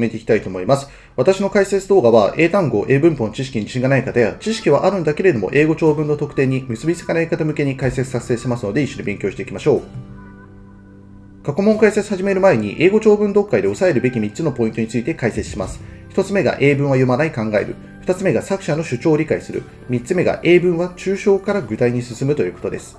めていきたいと思います。私の解説動画は英単語、英文法の知識に自信がない方や、知識はあるんだけれども英語長文の特典に結びつかない方向けに解説させてしますので、一緒に勉強していきましょう。過去問解説始める前に、英語長文読解で押さえるべき3つのポイントについて解説します。1つ目が英文は読まない考える。2つ目が作者の主張を理解する。3つ目が英文は抽象から具体に進むということです。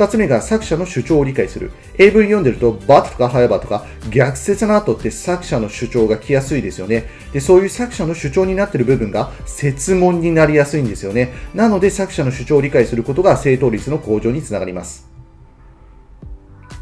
2つ目が作者の主張を理解する。英文読んでると、バとかハヤバとか逆説の後って作者の主張が来やすいですよね。で、そういう作者の主張になってる部分が説問になりやすいんですよね。なので作者の主張を理解することが正答率の向上につながります。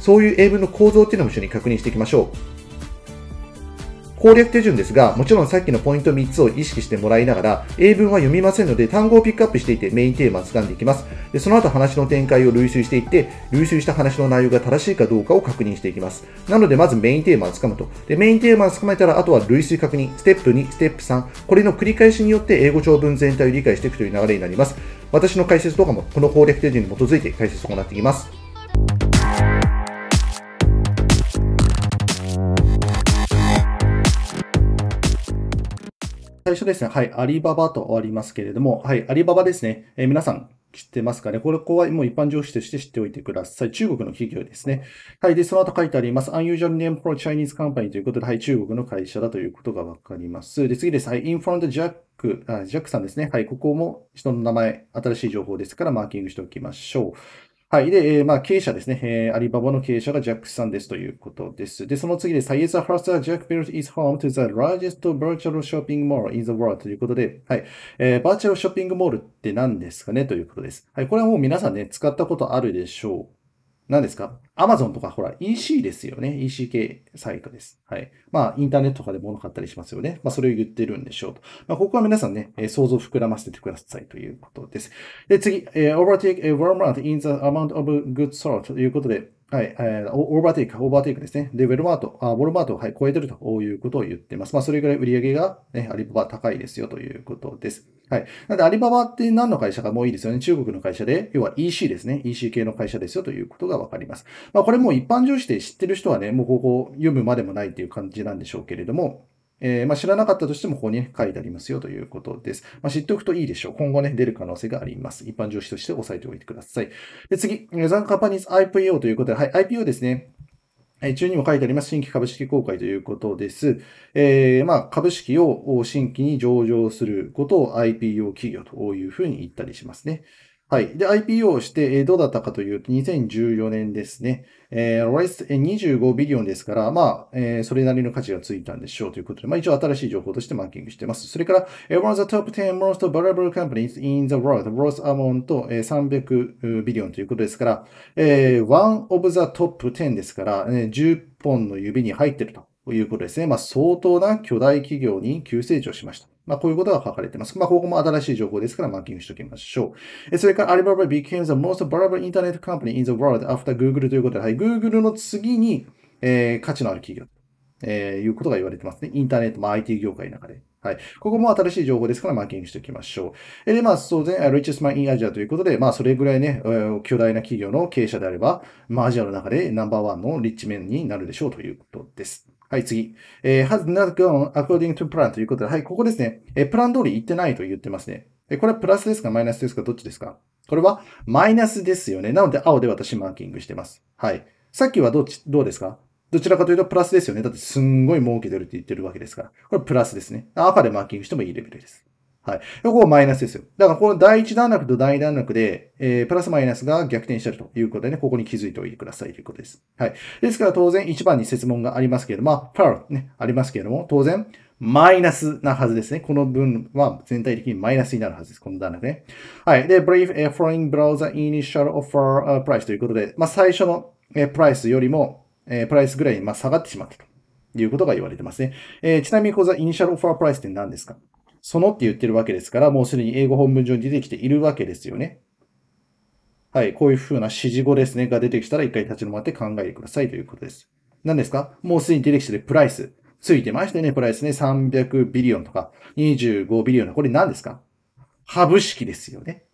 そういう英文の構造っていうのも一緒に確認していきましょう。攻略手順ですが、もちろんさっきのポイント3つを意識してもらいながら、英文は読みませんので、単語をピックアップしていてメインテーマを掴んでいきます。でその後話の展開を類推していって、類推した話の内容が正しいかどうかを確認していきます。なので、まずメインテーマを掴むと。で、メインテーマを掴めたら、あとは類推確認、ステップ2、ステップ3。これの繰り返しによって英語長文全体を理解していくという流れになります。私の解説動画もこの攻略手順に基づいて解説を行っていきます。最初ですね、はい、アリババとありますけれども、はい、アリババですね、えー、皆さん知ってますかねこれ、ここはもう一般常識として知っておいてください。中国の企業ですね。はい、で、その後書いてあります。Unusual Name for Chinese Company ということで、はい、中国の会社だということがわかります。で、次です。はい、i n f o ントジャ Jack あ、ジャックさんですね。はい、ここも人の名前、新しい情報ですからマーキングしておきましょう。はい。で、えー、まあ、経営者ですね、えー。アリババの経営者がジャックさんですということです。で、その次で、サイエス・ハースター・ジャック・ベルト is home to the largest virtual shopping mall in the world ということで、はい。えー、バーチャルショッピングモールって何ですかねということです。はい。これはもう皆さんね、使ったことあるでしょう何ですか ?Amazon とかほら EC ですよね。EC 系サイトです。はい。まあ、インターネットとかで物買ったりしますよね。まあ、それを言ってるんでしょうと。まあ、ここは皆さんね、想像を膨らませてくださいということです。で、次、え overtake a Walmart in the amount of good salt ということで、はい、えー、オーバーテイク、オーバーテイクですね。で、ウェルマート、あウォルマートを、はい、超えてるということを言ってます。まあ、それぐらい売り上げが、ね、アリババ高いですよということです。はい。なんで、アリババって何の会社かもういいですよね。中国の会社で、要は EC ですね。EC 系の会社ですよということがわかります。まあ、これも一般常識で知ってる人はね、もうここ読むまでもないっていう感じなんでしょうけれども、えー、まあ、知らなかったとしてもここに、ね、書いてありますよということです。まあ、知っておくといいでしょう。今後ね、出る可能性があります。一般常識として押さえておいてください。で、次、ザンカパニーズ IPO ということで、はい、IPO ですね。え中にも書いてあります、新規株式公開ということです。えー、まあ、株式を新規に上場することを IPO 企業というふうに言ったりしますね。はい。で、IPO をして、えどうだったかというと、2014年ですね。えー、ロイス25ビリオンですから、まあ、えー、それなりの価値がついたんでしょうということで、まあ一応新しい情報としてマーキングしてます。それから、えー、one of the top 10 most valuable companies in the world, r o s amount、えー、300ビリオンということですから、えー、one of the top 10ですから、えー、10本の指に入ってるということですね。まあ相当な巨大企業に急成長しました。まあ、こういうことが書かれています。まあ、ここも新しい情報ですから、マーキングしておきましょう。それから、アリババ b e c a m e the most valuable internet company in the world after Google ということで、はい、Google の次に、えー、価値のある企業、えー、いうことが言われてますね。インターネット、まあ、IT 業界の中で。はい。ここも新しい情報ですから、マーキングしておきましょう。えで、まあ、当然、richest man in Asia ということで、まあ、それぐらいね、巨大な企業の経営者であれば、まあ、アジアの中でナンバーワンのリッチメンになるでしょうということです。はい、次。えー、has not gone according to plan ということで、はい、ここですね。えー、プラン通り行ってないと言ってますね。え、これはプラスですかマイナスですかどっちですかこれはマイナスですよね。なので、青で私マーキングしてます。はい。さっきはどっち、どうですかどちらかというとプラスですよね。だってすんごい儲けてるって言ってるわけですから。これプラスですね。赤でマーキングしてもいいレベルです。はい。ここマイナスですよ。だからこの第一段落と第二段落で、えー、プラスマイナスが逆転してるということでね、ここに気づいておいてくださいということです。はい。ですから当然1番に説問がありますけれども、まあ、パルね、ありますけれども、当然、マイナスなはずですね。この文は全体的にマイナスになるはずです。この段落ね。はい。で、brief a foreign browser initial offer price ということで、まあ、最初のプライスよりも、えプライスぐらいにま下がってしまったということが言われてますね。えー、ちなみにこの initial offer price って何ですかそのって言ってるわけですから、もうすでに英語本文上に出てきているわけですよね。はい。こういう風な指示語ですね。が出てきたら一回立ち止まって考えてくださいということです。何ですかもうすでに出てきてるプライス。ついてましたよね。プライスね。300ビリオンとか25ビリオン。これ何ですか株式ですよね。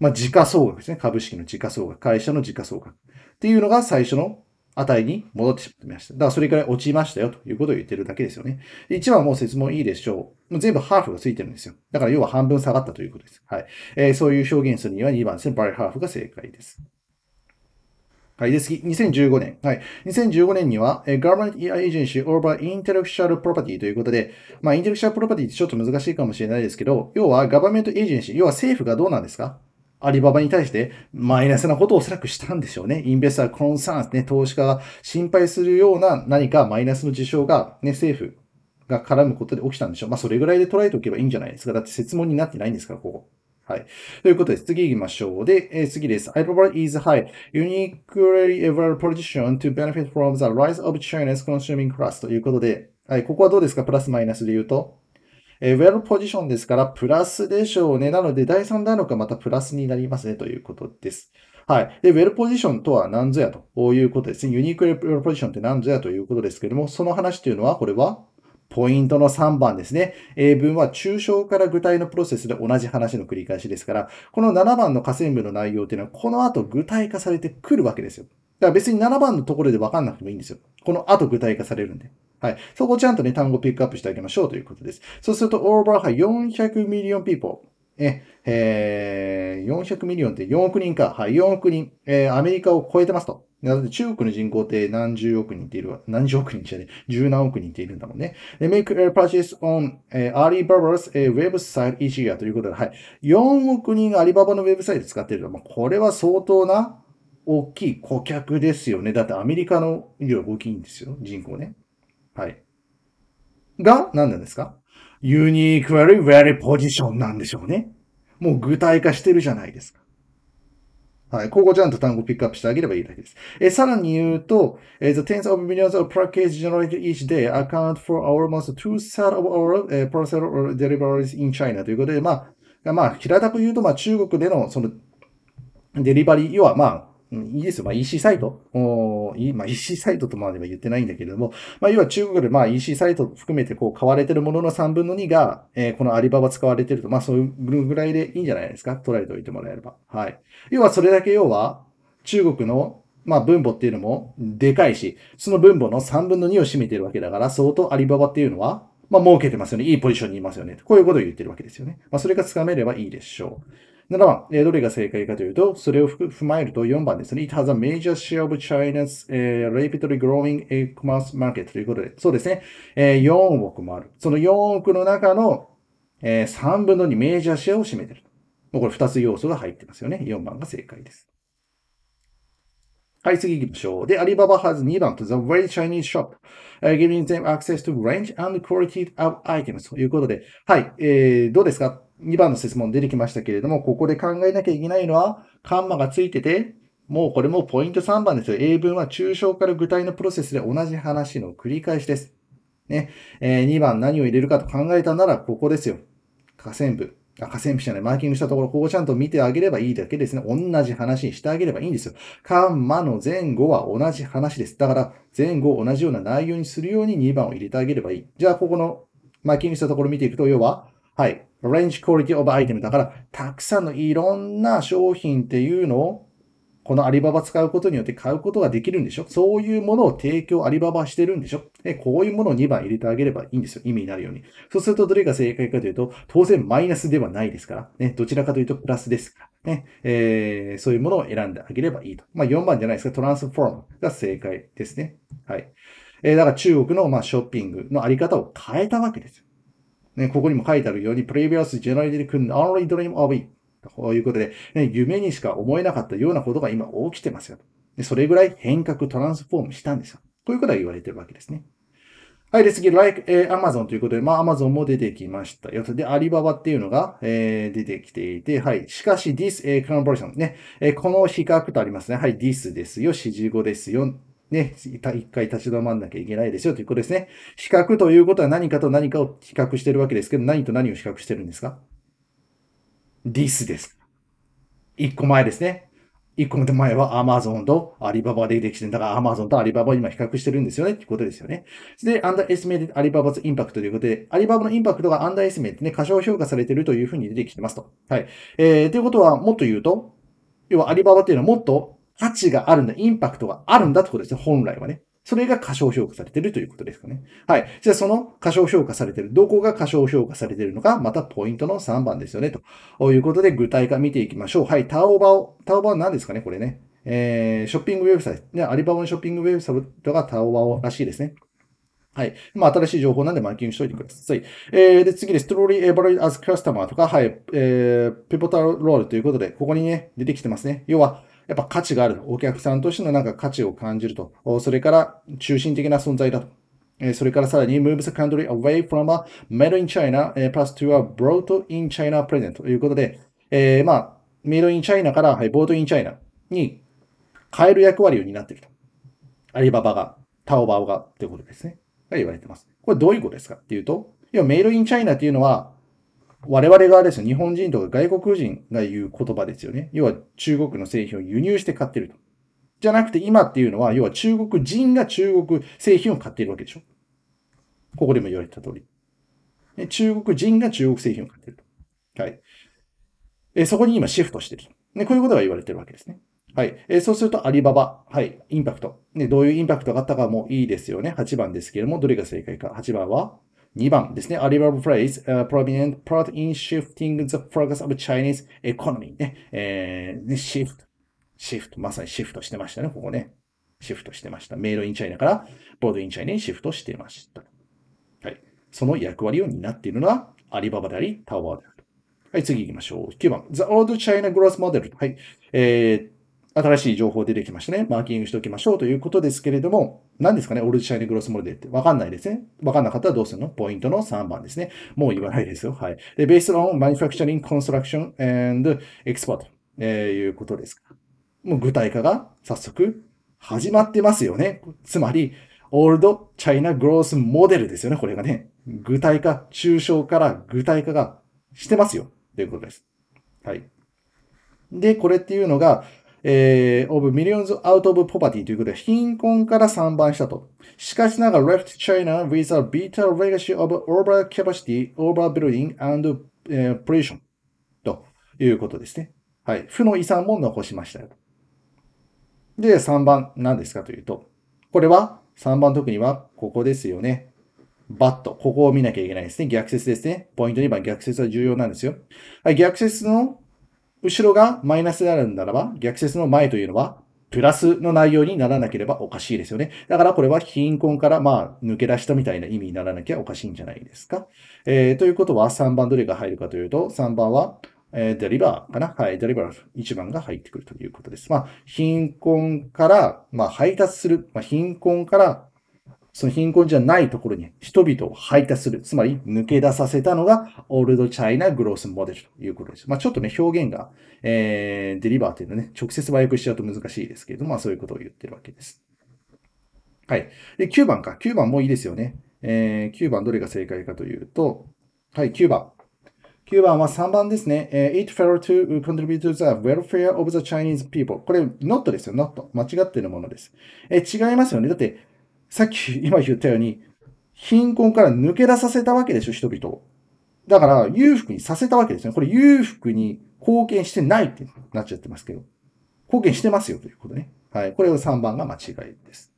まあ、時価総額ですね。株式の時価総額。会社の時価総額。っていうのが最初の値に戻ってしまいました。だからそれくらい落ちましたよということを言ってるだけですよね。1番もう説問いいでしょう。もう全部ハーフがついてるんですよ。だから要は半分下がったということです。はい。えー、そういう表現するには2番ですね。バイハーフが正解です。はい。で、次、2015年。はい。2015年には、え Government Agency over Intellectual Property ということで、まあ、Intellectual Property ってちょっと難しいかもしれないですけど、要は Government Agency、要は政府がどうなんですかアリババに対してマイナスなことをおそらくしたんでしょうね。インベスター、コンサーンスね、投資家が心配するような何かマイナスの事象がね、政府が絡むことで起きたんでしょう。まあ、それぐらいで捉えておけばいいんじゃないですか。だって説問になってないんですから、ここ。はい。ということで次行きましょう。で、えー、次です。Alibaba is high, uniquely ever position to benefit from the rise of China's consuming class ということで、はい、ここはどうですかプラスマイナスで言うとえー、ウェルポジションですから、プラスでしょうね。なので、第3弾のかまたプラスになりますね、ということです。はい。で、ウェルポジションとは何ぞやということですね。ユニークウェルポジションって何ぞやということですけども、その話というのは、これはポイントの3番ですね。英文は抽象から具体のプロセスで同じ話の繰り返しですから、この7番の河川部の内容というのは、この後具体化されてくるわけですよ。だから別に7番のところで分かんなくてもいいんですよ。この後具体化されるんで。はい。そこをちゃんとね、単語ピックアップしてあげましょうということです。そうすると、over 400 million people。え、えー、400ミリオンって4億人か。はい、4億人。えー、アメリカを超えてますと。なので、中国の人口って何十億人っているわ。何十億人じゃね十何億人っているんだもんね。で、make a purchase on、えー、Alibaba's、えー、website each year ということで、はい。4億人がアリババのウェブサイト使っていると、まあ、これは相当な大きい顧客ですよね。だってアメリカの医療大きいんですよ。人口ね。はい。が、何なんですかユニーク very, very position なんでしょうね。もう具体化してるじゃないですか。はい。ここちゃんと単語をピックアップしてあげればいいだけです。えさらに言うと、え The tens of millions of packages generated each day account for almost two-thirds of our、uh, parcel deliveries in China ということで、まあ、まあ、平たく言うと、まあ、中国でのそのデリバリー、要はまあ、いいですよ。まあ EC サイト。おいまあ EC サイトとまでは言ってないんだけれども、まあ要は中国でまあ EC サイト含めてこう買われてるものの3分の2が、えー、このアリババ使われてると、まあそういうぐらいでいいんじゃないですか。捉えておいてもらえれば。はい。要はそれだけ要は中国のまあ分母っていうのもでかいし、その分母の3分の2を占めてるわけだから、相当アリババっていうのは、まあ儲けてますよね。いいポジションにいますよね。こういうことを言ってるわけですよね。まあそれがつかめればいいでしょう。7番、えー、どれが正解かというと、それを踏まえると4番ですね。It has a major share of China's、えー、rapidly growing e-commerce market ということで、そうですね、えー、4億もある。その4億の中の、えー、3分の2メジャーシェアを占めている。もうこれ2つ要素が入ってますよね。4番が正解です。はい、次行きましょう。で、アリババ has 2番と The Very Chinese Shop、giving them access to range and quality of items ということで、はい、えー、どうですか2番の質問出てきましたけれども、ここで考えなきゃいけないのは、カンマがついてて、もうこれもポイント3番ですよ。英文は抽象から具体のプロセスで同じ話の繰り返しです。ね。えー、2番何を入れるかと考えたなら、ここですよ。下線部。あ、下線部じゃない。マーキングしたところ、ここちゃんと見てあげればいいだけですね。同じ話にしてあげればいいんですよ。カンマの前後は同じ話です。だから、前後同じような内容にするように2番を入れてあげればいい。じゃあ、ここのマーキングしたところ見ていくと、要は、はい。range quality of item だから、たくさんのいろんな商品っていうのを、このアリババ使うことによって買うことができるんでしょそういうものを提供アリババしてるんでしょえ、こういうものを2番入れてあげればいいんですよ。意味になるように。そうするとどれが正解かというと、当然マイナスではないですから、ね、どちらかというとプラスですから、ね、えー、そういうものを選んであげればいいと。まあ4番じゃないですか、トランスフォームが正解ですね。はい。えー、だから中国のまあショッピングのあり方を変えたわけですね、ここにも書いてあるように、previous generated could only dream of it. ということで、ね、夢にしか思えなかったようなことが今起きてますよ。でそれぐらい変革、トランスフォームしたんですよ。こういうことが言われてるわけですね。はい、で、次、like、え Amazon ということで、まあ、Amazon も出てきましたよ。で、アリババっていうのが、えー、出てきていて、はい。しかし、this、え c o n v e r i o n ね、えー、この比較とありますね。はい、this ですよ、指示語ですよ。ね、一回立ち止まんなきゃいけないですよということですね。比較ということは何かと何かを比較してるわけですけど、何と何を比較してるんですか ?this です。一個前ですね。一個前は Amazon とアリババでできてる。だから Amazon とアリババを今比較してるんですよねってことですよね。で、underestimated Alibaba's impact ということで、アリババのインパクトが underestimated ね、過小評価されてるというふうに出てきてますと。はい。えー、ということは、もっと言うと、要はアリババっていうのはもっと価値があるんだ、インパクトがあるんだってことですね、本来はね。それが過小評価されてるということですかね。はい。じゃあその過小評価されてる、どこが過小評価されてるのか、またポイントの3番ですよね、ということで具体化見ていきましょう。はい。タオバオ。タオバオ何ですかね、これね。えー、ショッピングウェブサイト。ね、アリババのショッピングウェブサイトがタオバオらしいですね。はい。まあ、新しい情報なんでマーキングしといてください。えー、で、次です。truly evaluate as customer とか、はい。えー、ペポタロールということで、ここにね、出てきてますね。要は、やっぱ価値がある。お客さんとしてのなんか価値を感じると。それから中心的な存在だと。それからさらに、moves a country away from a made in China p l u s to a brought in China present ということで、えー、まあ、made in China から、はい、bought in China に変える役割を担っていると。アリババが、タオバオがということですね。が言われてます。これどういうことですかっていうと、要は made in China っていうのは、我々側ですよ。日本人とか外国人が言う言葉ですよね。要は中国の製品を輸入して買ってると。じゃなくて今っていうのは、要は中国人が中国製品を買っているわけでしょ。ここでも言われた通り。中国人が中国製品を買っていると。はい。えそこに今シフトしてると。でこういうことが言われてるわけですね。はい。えそうすると、アリババ。はい。インパクト。ね、どういうインパクトがあったかもいいですよね。8番ですけれども、どれが正解か。8番は2番ですね。アリバ b フレ a ズ、プロビネントプロ o m i n e n t part in shifting the focus ね。えー、シフト。シフト。まさにシフトしてましたね、ここね。シフトしてました。メイドインチャイナからボードインチャイナにシフトしてました。はい。その役割を担っているのはアリババであり、タワーである。はい、次行きましょう。9番。The Old China Growth Model。はい。えー、新しい情報出てきましたね。マーキングしておきましょうということですけれども、何ですかねオールシャイニグロスモデルって。わかんないですね。わかんなかったらどうするのポイントの3番ですね。もう言わないですよ。はい。で、based on manufacturing, construction and export、えー、いうことですか。もう具体化が早速始まってますよね。つまり、オールドチャイナグロースモデルですよね。これがね。具体化、抽象から具体化がしてますよ。ということです。はい。で、これっていうのが、えー、of millions out of poverty ということで、貧困から散番したと。しかしながら、left China with a bitter legacy of overcapacity, overbuilding and、えー、pollution ということですね。はい。負の遺産も残しましたよ。で、3番、何ですかというと、これは、3番特には、ここですよね。バット。ここを見なきゃいけないですね。逆説ですね。ポイント2番、逆説は重要なんですよ。はい、逆説の後ろがマイナスであるんならば、逆説の前というのは、プラスの内容にならなければおかしいですよね。だからこれは貧困からまあ抜け出したみたいな意味にならなきゃおかしいんじゃないですか。えー、ということは3番どれが入るかというと、3番は、えー、デリバーかなはい、デリバー1番が入ってくるということです。まあ、貧困から、まあ、配達する、まあ、貧困からその貧困じゃないところに人々を排他する、つまり抜け出させたのが、オールドチャイナグロースモデルということです。まあ、ちょっとね、表現が、えー、デリバーというのね、直接和訳しちゃうと難しいですけれども、まあ、そういうことを言ってるわけです。はい。で、9番か。9番もいいですよね。えー、9番どれが正解かというと、はい、9番。9番は3番ですね。え It failed to contribute to the welfare of the Chinese people. これ、not ですよ、not。間違ってるものです。え違いますよね。だって、さっき今言ったように、貧困から抜け出させたわけでしょ、人々を。だから、裕福にさせたわけですね。これ、裕福に貢献してないってなっちゃってますけど。貢献してますよということね。はい。これを3番が間違いです。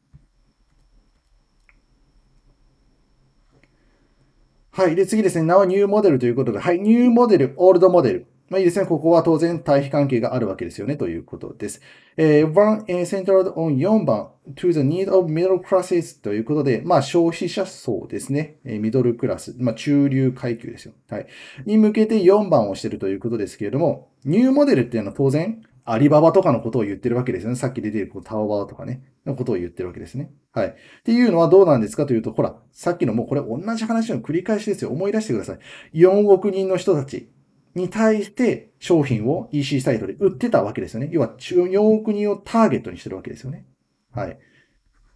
はい。で、次ですね。なおニューモデルということで、はい。ニューモデル、オールドモデル。まあいいですね。ここは当然対比関係があるわけですよねということです。えー、番、えー、centered on 4番、to the need of middle classes ということで、まあ消費者層ですね。えー、ミドルクラス、まあ中流階級ですよ。はい。に向けて4番をしているということですけれども、ニューモデルっていうのは当然、アリババとかのことを言ってるわけですよね。さっき出てるこうタオバーとかね、のことを言ってるわけですね。はい。っていうのはどうなんですかというと、ほら、さっきのもうこれ同じ話の繰り返しですよ。思い出してください。4億人の人たち、に対して商品を EC サイトで売ってたわけですよね。要は4億人をターゲットにしてるわけですよね。はい。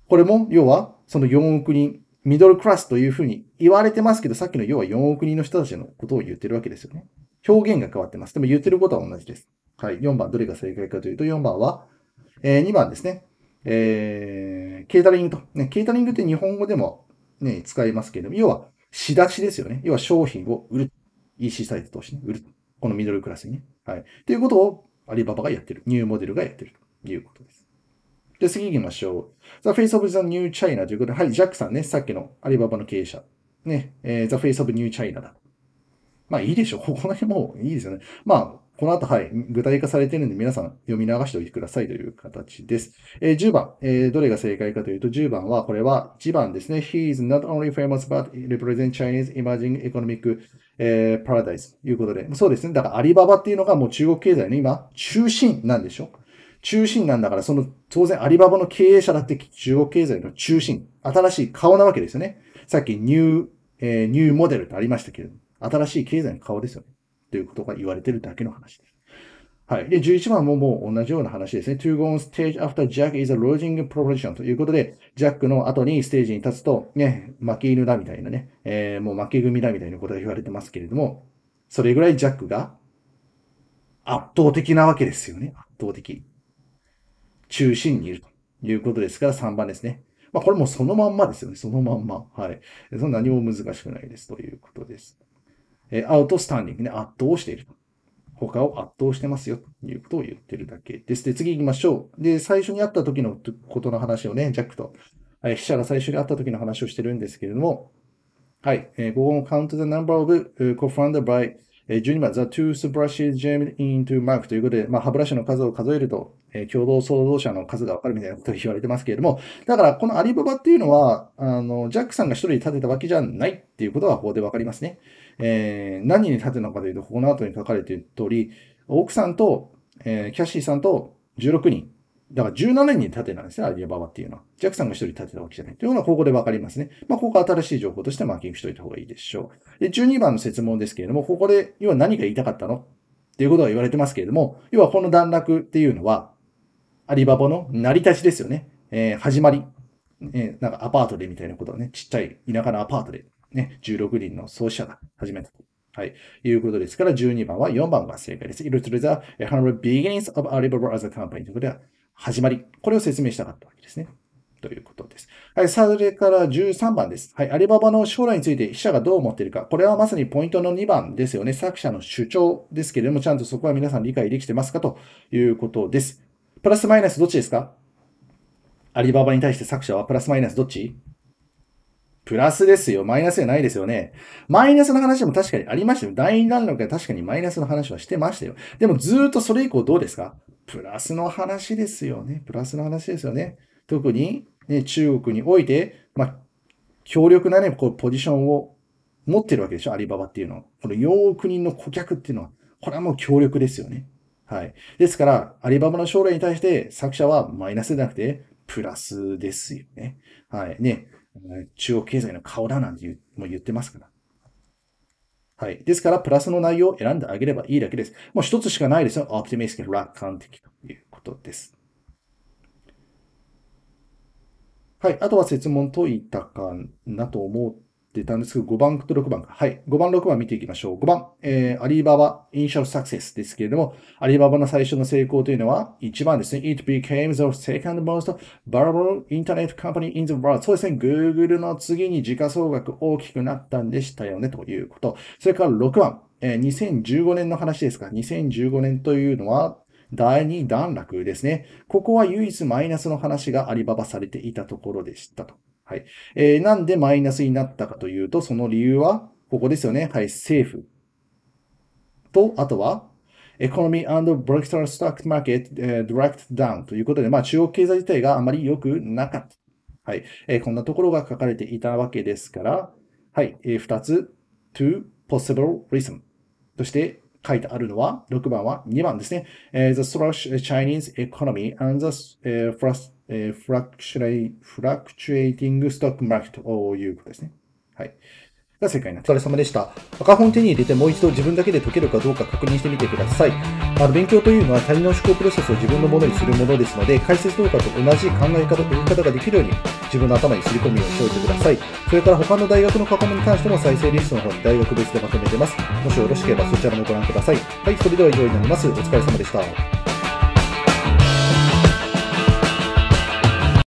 これも、要は、その4億人、ミドルクラスというふうに言われてますけど、さっきの要は4億人の人たちのことを言ってるわけですよね。表現が変わってます。でも言ってることは同じです。はい。4番、どれが正解かというと、4番は、えー、2番ですね。えー、ケータリングと。ね、ケータリングって日本語でもね、使いますけれども、要は、仕出しですよね。要は商品を売る。EC サイト投資ね、売る。このミドルクラスにね。はい。っていうことをアリババがやってる。ニューモデルがやってるということです。で、次行きましょう。The Face of the New China ということで、はい、ジャックさんね、さっきのアリババの経営者。ね、えー、The Face of New China だ。まあいいでしょう。ここら辺もいいですよね。まあ、この後、はい、具体化されているんで、皆さん読み流しておいてくださいという形です。えー、10番、えー、どれが正解かというと、10番は、これは1番ですね。He is not only famous, but represents Chinese emerging economic、え paradise ということで、そうですね。だから、アリババっていうのがもう中国経済の今、中心なんでしょ中心なんだから、その、当然アリババの経営者だって中国経済の中心、新しい顔なわけですよね。さっきニュー、えー、ニューモデルとありましたけれども、新しい経済の顔ですよね。ということが言われてるだけの話です。はい。で、11番ももう同じような話ですね。to go on stage after Jack is a l o s i n g proposition ということで、ジャックの後にステージに立つと、ね、負け犬だみたいなね、えー、もう負け組だみたいなことが言われてますけれども、それぐらいジャックが圧倒的なわけですよね。圧倒的。中心にいるということですから、3番ですね。まあ、これもそのまんまですよね。そのまんま。はい。そんなにも難しくないですということです。えアウトスタンディングね、圧倒している。他を圧倒してますよ、ということを言ってるだけです。で、次行きましょう。で、最初に会った時のことの話をね、ジャックと、え記者が最初に会った時の話をしてるんですけれども、はい、えー、こ o on count the number of co-founder by 12番、The Tooth Brushes Jammed into Mark ということで、まあ、歯ブラシの数を数えると、え共同創造者の数がわかるみたいなことを言われてますけれども、だからこのアリババっていうのは、あの、ジャックさんが一人で立てたわけじゃないっていうことはここでわかりますね。えー、何に立てたのかというと、ここの後に書かれている通り、奥さんと、えー、キャシーさんと16人、だから17年に立てなんですね、アリババっていうのは。ジャックさんが1人立てたわけじゃない。というのはここでわかりますね。まあ、ここは新しい情報としてマーキングしといた方がいいでしょう。で、12番の説問ですけれども、ここで、要は何が言いたかったのっていうことが言われてますけれども、要はこの段落っていうのは、アリババの成り立ちですよね。えー、始まり。えー、なんかアパートでみたいなことをね、ちっちゃい田舎のアパートで、ね、16人の創始者が始めた。はい。いうことですから、12番は4番が正解です。i t a s the beginnings of Alibaba as a company ということで、始まり。これを説明したかったわけですね。ということです。はい、それから13番です。はい、アリババの将来について記者がどう思っているか。これはまさにポイントの2番ですよね。作者の主張ですけれども、ちゃんとそこは皆さん理解できてますかということです。プラスマイナスどっちですかアリババに対して作者はプラスマイナスどっちプラスですよ。マイナスじゃないですよね。マイナスの話も確かにありましたよ。第2段落で確かにマイナスの話はしてましたよ。でもずっとそれ以降どうですかプラスの話ですよね。プラスの話ですよね。特に、ね、中国において、まあ、強力なね、こう、ポジションを持ってるわけでしょアリババっていうのは。この4億人の顧客っていうのは、これはもう強力ですよね。はい。ですから、アリババの将来に対して作者はマイナスじゃなくて、プラスですよね。はい。ね、中国経済の顔だなんて言もう言ってますから。はい。ですから、プラスの内容を選んであげればいいだけです。もう一つしかないですよ。オプティミスティック、楽観的ということです。はい。あとは説問といったかなと思うってたんですけど、5番と6番か。はい。5番、6番見ていきましょう。5番、えー、アリババ、インシャルサクセスですけれども、アリババの最初の成功というのは、1番ですね。It became the second most valuable internet company in the world. そうですね。Google の次に時価総額大きくなったんでしたよね、ということ。それから6番、えー、2015年の話ですか。2015年というのは、第2段落ですね。ここは唯一マイナスの話がアリババされていたところでしたと。はい。えー、なんでマイナスになったかというと、その理由は、ここですよね。はい、政府。と、あとは、エコノミーブレク b r ストックマ r o u g h s えー、d ッ r e c t ということで、まあ中国経済自体があまり良くなかった。はい。えー、こんなところが書かれていたわけですから、はい。えー、2つ、to possible reason として書いてあるのは、6番は2番ですね。えー、the s l u s h Chinese economy and the、uh, えー、フラクシュライ、フラクチュエイティングストックマーケットということですね。はい。が正解なお疲れ様でした。赤本手に入れてもう一度自分だけで解けるかどうか確認してみてください。あの勉強というのは他人の思考プロセスを自分のものにするものですので、解説動画と同じ考え方、と言い方ができるように自分の頭にすり込みをしておいてください。それから他の大学の過去問に関しても再生リストの方に大学別でまとめてます。もしよろしければそちらもご覧ください。はい、それでは以上になります。お疲れ様でした。